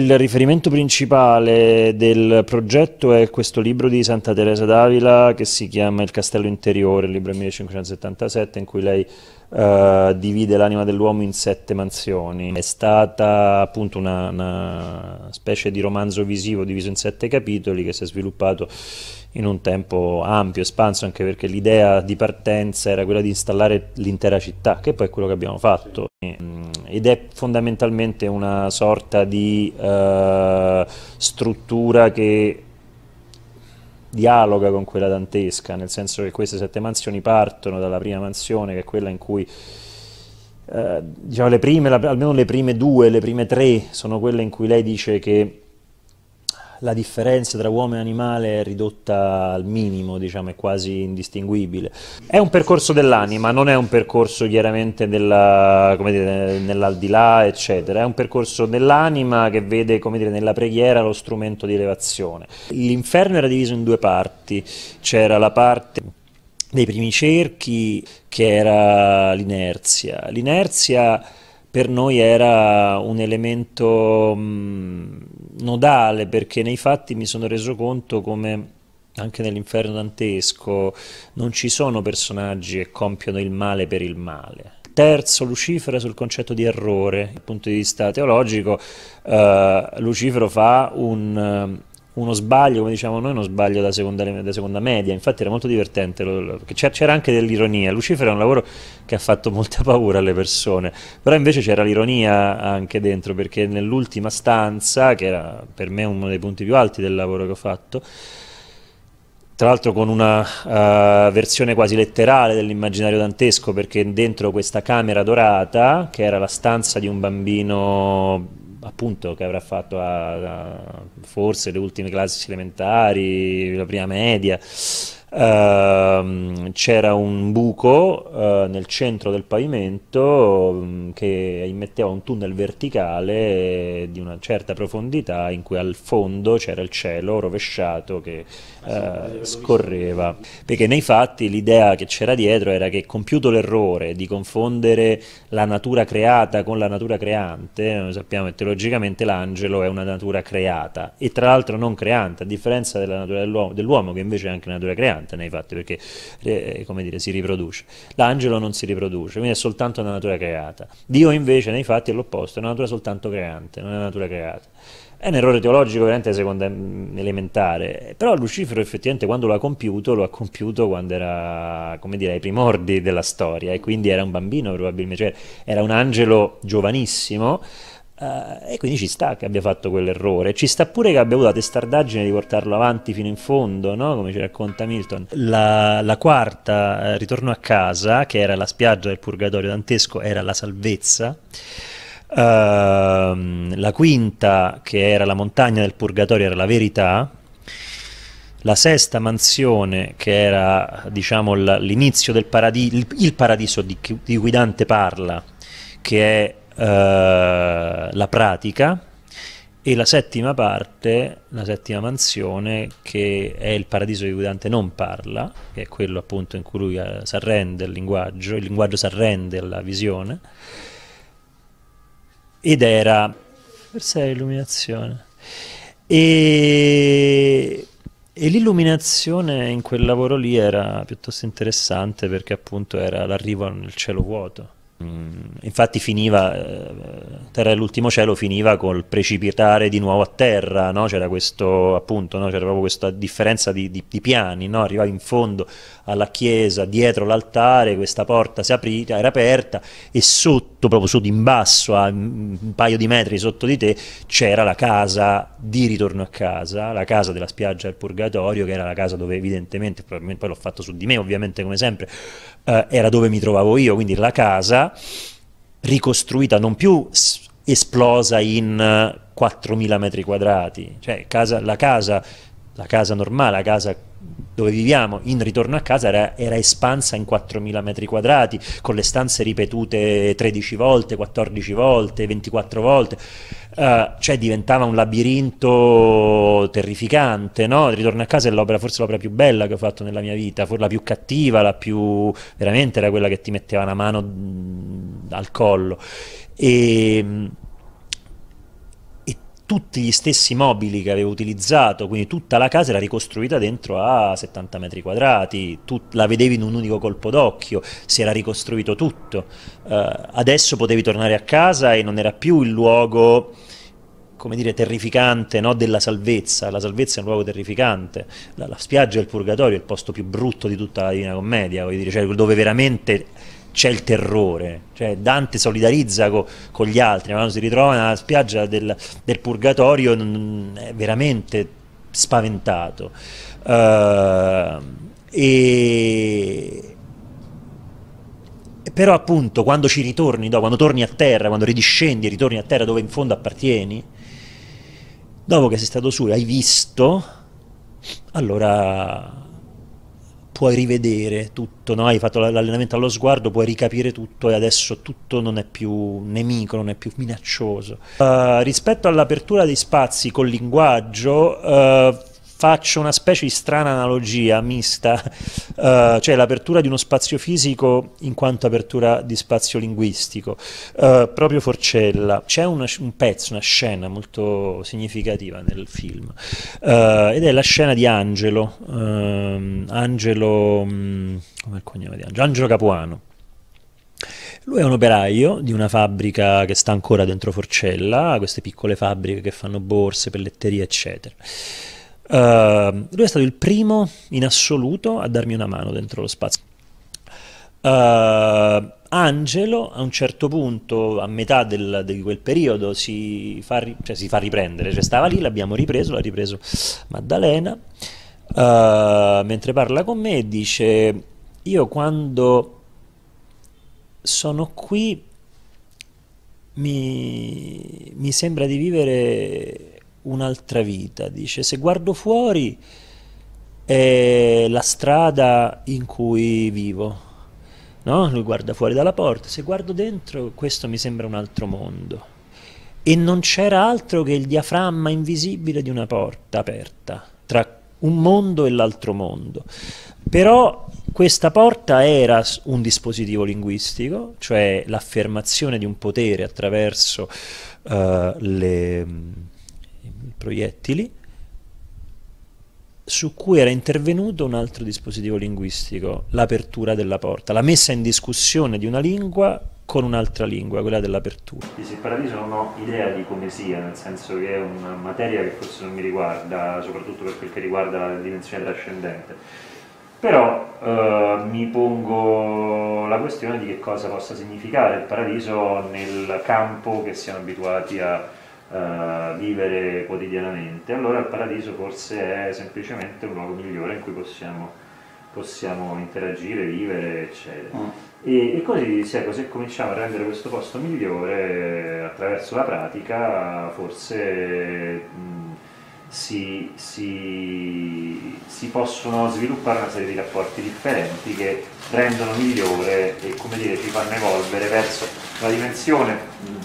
Il riferimento principale del progetto è questo libro di Santa Teresa d'Avila che si chiama Il Castello Interiore, il libro del 1577 in cui lei uh, divide l'anima dell'uomo in sette mansioni. È stata appunto una, una specie di romanzo visivo diviso in sette capitoli che si è sviluppato in un tempo ampio, espanso, anche perché l'idea di partenza era quella di installare l'intera città, che poi è quello che abbiamo fatto. Mm, ed è fondamentalmente una sorta di uh, struttura che dialoga con quella dantesca, nel senso che queste sette mansioni partono dalla prima mansione, che è quella in cui eh, diciamo, le prime, la, almeno le prime due, le prime tre sono quelle in cui lei dice che la differenza tra uomo e animale è ridotta al minimo, diciamo, è quasi indistinguibile. È un percorso dell'anima, non è un percorso chiaramente nell'aldilà, eccetera, è un percorso dell'anima che vede, come dire, nella preghiera lo strumento di elevazione. L'inferno era diviso in due parti, c'era la parte dei primi cerchi che era l'inerzia. L'inerzia per noi era un elemento mh, mm, nodale perché nei fatti mi sono reso conto come anche nell'inferno dantesco non ci sono personaggi che compiono il male per il male. Terzo, Lucifero sul concetto di errore. Dal punto di vista teologico, eh, Lucifero fa un uno sbaglio, come diciamo noi, uno sbaglio da seconda, da seconda media, infatti era molto divertente, c'era anche dell'ironia, Lucifero è un lavoro che ha fatto molta paura alle persone, però invece c'era l'ironia anche dentro, perché nell'ultima stanza, che era per me uno dei punti più alti del lavoro che ho fatto, tra l'altro con una uh, versione quasi letterale dell'immaginario dantesco, perché dentro questa camera dorata, che era la stanza di un bambino appunto che avrà fatto a, a, forse le ultime classi elementari, la prima media Uh, c'era un buco uh, nel centro del pavimento um, che immetteva un tunnel verticale di una certa profondità in cui al fondo c'era il cielo rovesciato che uh, scorreva. Perché nei fatti l'idea che c'era dietro era che compiuto l'errore di confondere la natura creata con la natura creante, noi sappiamo che teologicamente l'angelo è una natura creata e tra l'altro non creante, a differenza della natura dell'uomo, dell'uomo che invece è anche una natura creata variante nei fatti perché eh, come dire, si riproduce. L'angelo non si riproduce, quindi è soltanto una natura creata. Dio invece nei fatti è l'opposto, è una natura soltanto creante, non è una natura creata. È un errore teologico veramente secondo me mm, elementare, però Lucifero effettivamente quando lo ha compiuto, lo ha compiuto quando era, come dire, ai primordi della storia e quindi era un bambino probabilmente, cioè era un angelo giovanissimo Uh, e quindi ci sta che abbia fatto quell'errore, ci sta pure che abbia avuto la testardaggine di portarlo avanti fino in fondo, no? come ci racconta Milton. La, la quarta, eh, ritorno a casa, che era la spiaggia del purgatorio dantesco, era la salvezza. Uh, la quinta, che era la montagna del purgatorio, era la verità. La sesta mansione, che era diciamo, l'inizio del paradiso, il, il paradiso di cui Dante parla, che è eh, la pratica e la settima parte, la settima mansione che è il paradiso di cui Dante non parla, che è quello appunto in cui lui eh, si arrende al linguaggio, il linguaggio si arrende alla visione ed era forse è l'illuminazione e, e l'illuminazione in quel lavoro lì era piuttosto interessante perché appunto era l'arrivo nel cielo vuoto Mm, infatti finiva, eh, Terra dell'ultimo cielo finiva col precipitare di nuovo a terra, no? c'era questo appunto, no? c'era proprio questa differenza di, di, di piani, no? arrivava in fondo alla chiesa, dietro l'altare, questa porta si aprì, era aperta e sotto, proprio sotto in basso, a un paio di metri sotto di te, c'era la casa di ritorno a casa, la casa della spiaggia del Purgatorio, che era la casa dove evidentemente, probabilmente poi l'ho fatto su di me ovviamente come sempre, eh, era dove mi trovavo io, quindi la casa ricostruita, non più esplosa in 4.000 eh, metri quadrati, cioè casa, la casa la casa normale, la casa dove viviamo, in ritorno a casa era, era espansa in 4.000 metri quadrati, con le stanze ripetute 13 volte, 14 volte, 24 volte, uh, cioè diventava un labirinto terrificante, no? Il ritorno a casa è l'opera, forse l'opera più bella che ho fatto nella mia vita, forse la più cattiva, la più... veramente era quella che ti metteva una mano al collo. E ehm, tutti gli stessi mobili che avevo utilizzato, quindi tutta la casa era ricostruita dentro a 70 metri quadrati, tu la vedevi in un unico colpo d'occhio, si era ricostruito tutto. Uh, adesso potevi tornare a casa e non era più il luogo come dire, terrificante no? della salvezza. La salvezza è un luogo terrificante. La, la spiaggia e il purgatorio è il posto più brutto di tutta la Divina Commedia, dire, cioè dove veramente c'è il terrore, cioè Dante solidarizza co, con gli altri, ma quando si ritrova nella spiaggia del, del purgatorio è veramente spaventato. Uh, e... Però appunto quando ci ritorni, no, quando torni a terra, quando ridiscendi e ritorni a terra dove in fondo appartieni, dopo che sei stato su e hai visto, allora puoi rivedere tutto, no? hai fatto l'allenamento allo sguardo, puoi ricapire tutto e adesso tutto non è più nemico, non è più minaccioso. Uh, rispetto all'apertura dei spazi col linguaggio, uh, faccio una specie di strana analogia mista, uh, cioè l'apertura di uno spazio fisico in quanto apertura di spazio linguistico. Uh, proprio Forcella, c'è un, un, pezzo, una scena molto significativa nel film, uh, ed è la scena di Angelo, ehm, Angelo, mm, come il cognome di Angelo? Angelo Capuano. Lui è un operaio di una fabbrica che sta ancora dentro Forcella, queste piccole fabbriche che fanno borse, pelletterie, eccetera Uh, lui è stato il primo in assoluto a darmi una mano dentro lo spazio. Uh, Angelo a un certo punto, a metà del, di quel periodo, si fa, cioè, si fa, riprendere, cioè stava lì, l'abbiamo ripreso, l'ha ripreso Maddalena, uh, mentre parla con me dice io quando sono qui mi, mi sembra di vivere un'altra vita. Dice, se guardo fuori è la strada in cui vivo. No? Lui guarda fuori dalla porta, se guardo dentro questo mi sembra un altro mondo. E non c'era altro che il diaframma invisibile di una porta aperta tra un mondo e l'altro mondo. Però questa porta era un dispositivo linguistico, cioè l'affermazione di un potere attraverso uh, le i proiettili, su cui era intervenuto un altro dispositivo linguistico, l'apertura della porta, la messa in discussione di una lingua con un'altra lingua, quella dell'apertura. Il paradiso non ho idea di come sia, nel senso che è una materia che forse non mi riguarda, soprattutto per quel che riguarda la dimensione trascendente. Però eh, mi pongo la questione di che cosa possa significare il paradiso nel campo che siamo abituati a eh, vivere quotidianamente, allora il paradiso forse è semplicemente un luogo migliore in cui possiamo, possiamo interagire, vivere, eccetera. Mm. E, e, così, ecco, se, così cominciamo a rendere questo posto migliore eh, attraverso la pratica, forse... Mh, si, si, si, possono sviluppare una serie di rapporti differenti che rendono migliore e come dire, ci fanno evolvere verso la dimensione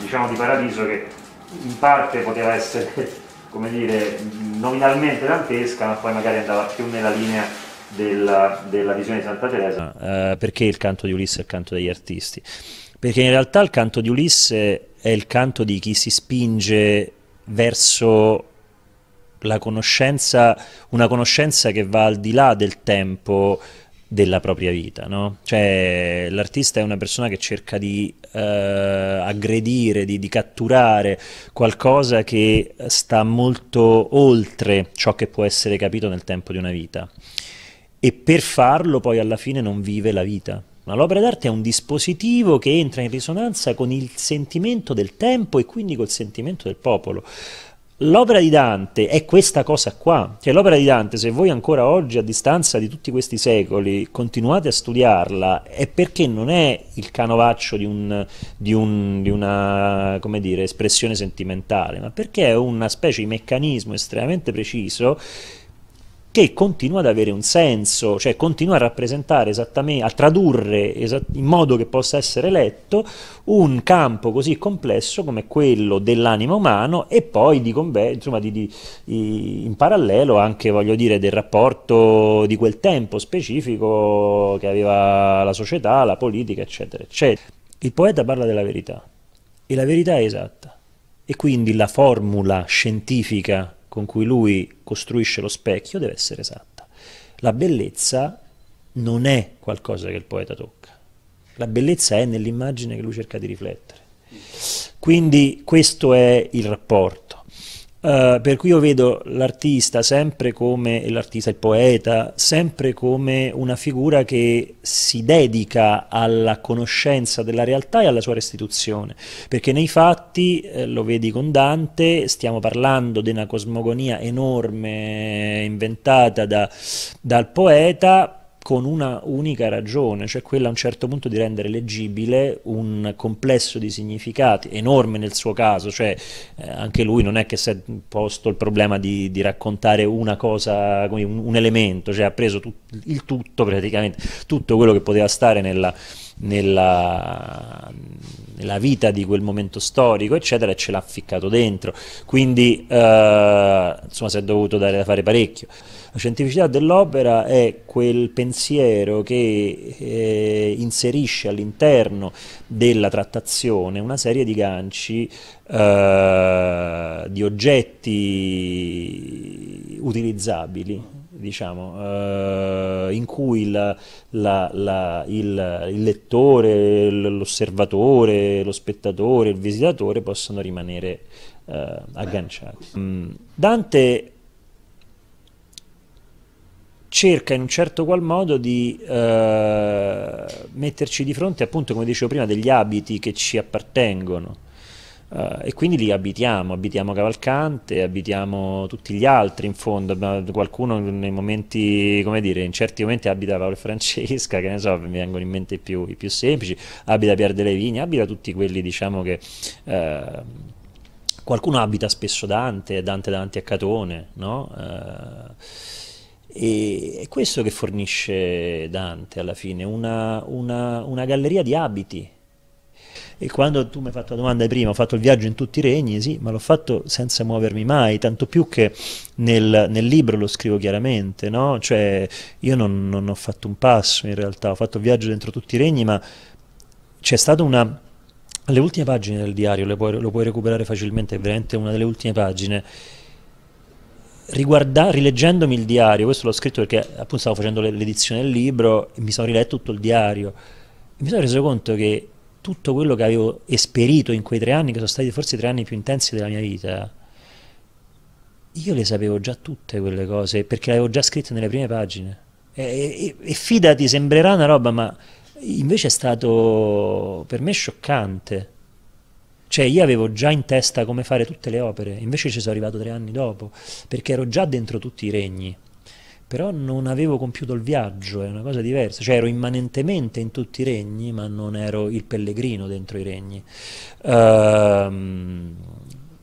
diciamo, di paradiso che in parte poteva essere come dire, nominalmente dantesca, ma poi magari andava più nella linea della, della visione di Santa Teresa. Uh, perché il canto di Ulisse è il canto degli artisti? Perché in realtà il canto di Ulisse è il canto di chi si spinge verso la conoscenza, una conoscenza che va al di là del tempo, della propria vita, no? Cioè l'artista è una persona che cerca di eh, aggredire, di, di, catturare qualcosa che sta molto oltre ciò che può essere capito nel tempo di una vita e per farlo poi alla fine non vive la vita. Ma l'opera d'arte è un dispositivo che entra in risonanza con il sentimento del tempo e quindi col sentimento del popolo l'opera di Dante è questa cosa qua, cioè l'opera di Dante se voi ancora oggi a distanza di tutti questi secoli continuate a studiarla è perché non è il canovaccio di, un, di, un, di una dire, espressione sentimentale, ma perché è una specie di meccanismo estremamente preciso che continua ad avere un senso, cioè continua a rappresentare esattamente, a tradurre esatt- in modo che possa essere letto un campo così complesso come quello dell'anima umano e poi di, insomma, di, di, in parallelo anche voglio dire, del rapporto di quel tempo specifico che aveva la società, la politica, eccetera, eccetera. Il poeta parla della verità e la verità è esatta e quindi la formula scientifica con cui lui costruisce lo specchio deve essere esatta. La bellezza non è qualcosa che il poeta tocca, la bellezza è nell'immagine che lui cerca di riflettere. Quindi questo è il rapporto. Eh, per cui io vedo l'artista sempre come, l'artista, il poeta, sempre come una figura che si dedica alla conoscenza della realtà e alla sua restituzione, perché nei fatti, eh, lo vedi con Dante, stiamo parlando di una cosmogonia enorme inventata da, dal poeta, con una unica ragione, cioè quella a un certo punto di rendere leggibile un complesso di significati, enorme nel suo caso, cioè eh, anche lui non è che si è posto il problema di, di raccontare una cosa, un, un elemento, cioè ha preso tut, il tutto praticamente, tutto quello che poteva stare nella, nella, nella vita di quel momento storico, eccetera, e ce l'ha ficcato dentro. Quindi, eh, insomma, si è dovuto dare da fare parecchio. La scientificità dell'opera è quel pensiero che eh, inserisce all'interno della trattazione una serie di ganci, eh, di oggetti utilizzabili diciamo, eh, in cui la, la, la, il, il, lettore, l'osservatore, lo spettatore, il visitatore possono rimanere eh, agganciati. Mm. Dante cerca in un certo qual modo di eh, metterci di fronte, appunto, come dicevo prima, degli abiti che ci appartengono Uh, e quindi li abitiamo, abitiamo Cavalcante, abitiamo tutti gli altri in fondo, qualcuno nei momenti, come dire, in certi momenti abita Paolo e Francesca, che ne so, mi vengono in mente i più, i più semplici, abita Pier delle Vigne, abita tutti quelli diciamo che... Uh, qualcuno abita spesso Dante, Dante davanti a Catone, no? Uh, e è questo che fornisce Dante alla fine, una, una, una galleria di abiti, e quando tu mi hai fatto la domanda prima, ho fatto il viaggio in tutti i regni, sì, ma l'ho fatto senza muovermi mai, tanto più che nel, nel libro lo scrivo chiaramente, no? Cioè io non, non ho fatto un passo in realtà, ho fatto il viaggio dentro tutti i regni, ma c'è stata una... Le ultime pagine del diario, puoi, lo puoi recuperare facilmente, è veramente una delle ultime pagine. Riguarda, rileggendomi il diario, questo l'ho scritto perché appunto stavo facendo l'edizione del libro, e mi sono riletto tutto il diario, mi sono reso conto che tutto quello che avevo esperito in quei tre anni, che sono stati forse i tre anni più intensi della mia vita, io le sapevo già tutte quelle cose, perché le avevo già scritte nelle prime pagine. E, e, e fidati, sembrerà una roba, ma invece è stato per me scioccante. Cioè io avevo già in testa come fare tutte le opere, invece ci sono arrivato tre anni dopo, perché ero già dentro tutti i regni però non avevo compiuto il viaggio, è una cosa diversa, cioè ero immanentemente in tutti i regni, ma non ero il pellegrino dentro i regni. Uh,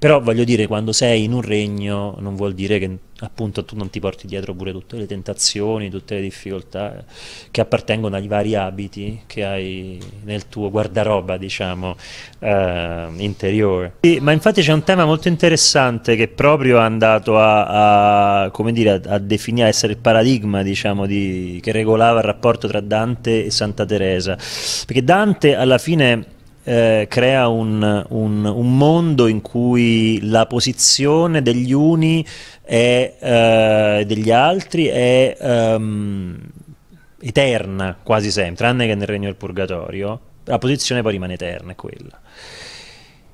però voglio dire, quando sei in un regno non vuol dire che appunto tu non ti porti dietro pure tutte le tentazioni, tutte le difficoltà eh, che appartengono ai vari abiti che hai nel tuo guardaroba, diciamo, eh, interiore. E, ma infatti c'è un tema molto interessante che proprio è andato a, a, dire, a, a definire, essere il paradigma, diciamo, di, che regolava il rapporto tra Dante e Santa Teresa. Perché Dante alla fine eh, crea un, un, un, mondo in cui la posizione degli uni eh, e eh, degli altri è um, eterna quasi sempre, tranne che nel regno del purgatorio, la posizione poi rimane eterna, è quella.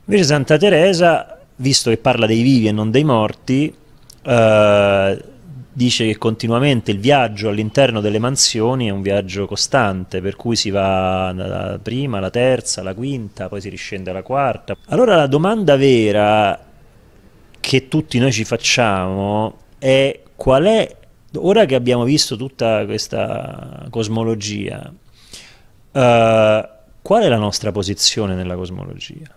Invece Santa Teresa, visto che parla dei vivi e non dei morti, eh, dice che continuamente il viaggio all'interno delle mansioni è un viaggio costante, per cui si va dalla prima, la terza, la quinta, poi si riscende alla quarta. Allora la domanda vera che tutti noi ci facciamo è qual è, ora che abbiamo visto tutta questa cosmologia, uh, qual è la nostra posizione nella cosmologia?